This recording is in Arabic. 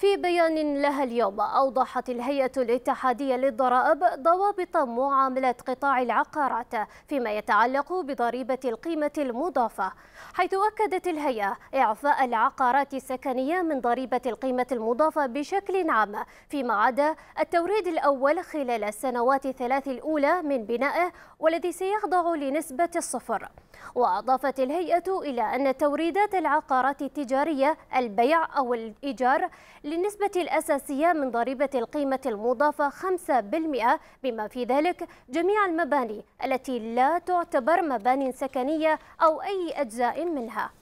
في بيان لها اليوم أوضحت الهيئة الاتحادية للضرائب ضوابط معاملة قطاع العقارات فيما يتعلق بضريبة القيمة المضافة حيث أكدت الهيئة إعفاء العقارات السكنية من ضريبة القيمة المضافة بشكل عام فيما عدا التوريد الأول خلال السنوات الثلاث الأولى من بنائه والذي سيخضع لنسبة الصفر وأضافت الهيئة إلى أن توريدات العقارات التجارية البيع أو الإيجار للنسبة الأساسية من ضريبة القيمة المضافة 5% بما في ذلك جميع المباني التي لا تعتبر مباني سكنية أو أي أجزاء منها